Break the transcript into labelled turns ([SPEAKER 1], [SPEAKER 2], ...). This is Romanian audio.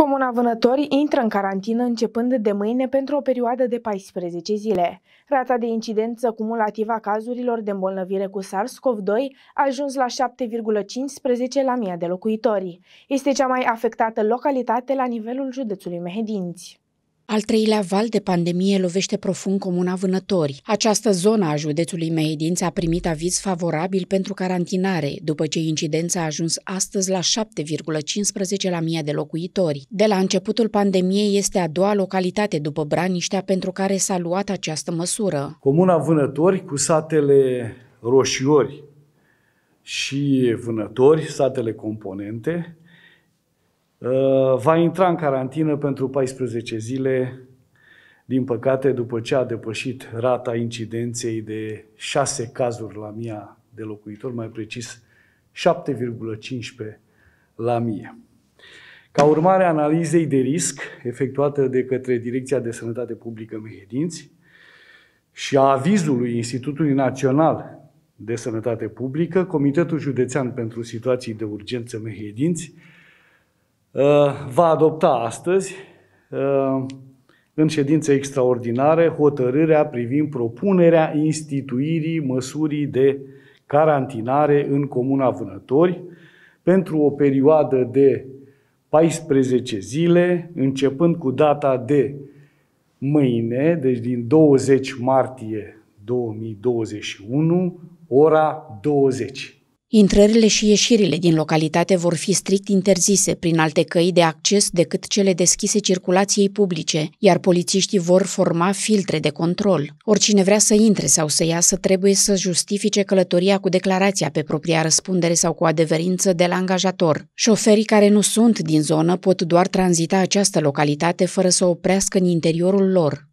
[SPEAKER 1] Comuna Vânători intră în carantină începând de mâine pentru o perioadă de 14 zile. Rata de incidență cumulativă a cazurilor de îmbolnăvire cu SARS-CoV-2 a ajuns la 7,15 la mie de locuitori. Este cea mai afectată localitate la nivelul județului Mehedinți.
[SPEAKER 2] Al treilea val de pandemie lovește profund comuna Vânători. Această zonă a județului Mehedinți a primit aviz favorabil pentru carantinare, după ce incidența a ajuns astăzi la 7,15 la mie de locuitori. De la începutul pandemiei este a doua localitate după Braniștea pentru care s-a luat această măsură.
[SPEAKER 3] Comuna Vânători cu satele Roșiori și Vânători, satele componente, Uh, va intra în carantină pentru 14 zile, din păcate, după ce a depășit rata incidenței de 6 cazuri la mia de locuitori, mai precis 7,15 la mie. Ca urmare a analizei de risc efectuată de către Direcția de Sănătate Publică Mehedinți și a avizului Institutului Național de Sănătate Publică, Comitetul Județean pentru Situații de Urgență Mehedinți Uh, va adopta astăzi, uh, în ședință extraordinară, hotărârea privind propunerea instituirii măsurii de carantinare în Comuna Vânători pentru o perioadă de 14 zile, începând cu data de mâine, deci din 20 martie 2021, ora 20.
[SPEAKER 2] Intrările și ieșirile din localitate vor fi strict interzise prin alte căi de acces decât cele deschise circulației publice, iar polițiștii vor forma filtre de control. Oricine vrea să intre sau să iasă trebuie să justifice călătoria cu declarația pe propria răspundere sau cu adeverință de la angajator. Șoferii care nu sunt din zonă pot doar tranzita această localitate fără să oprească în interiorul lor.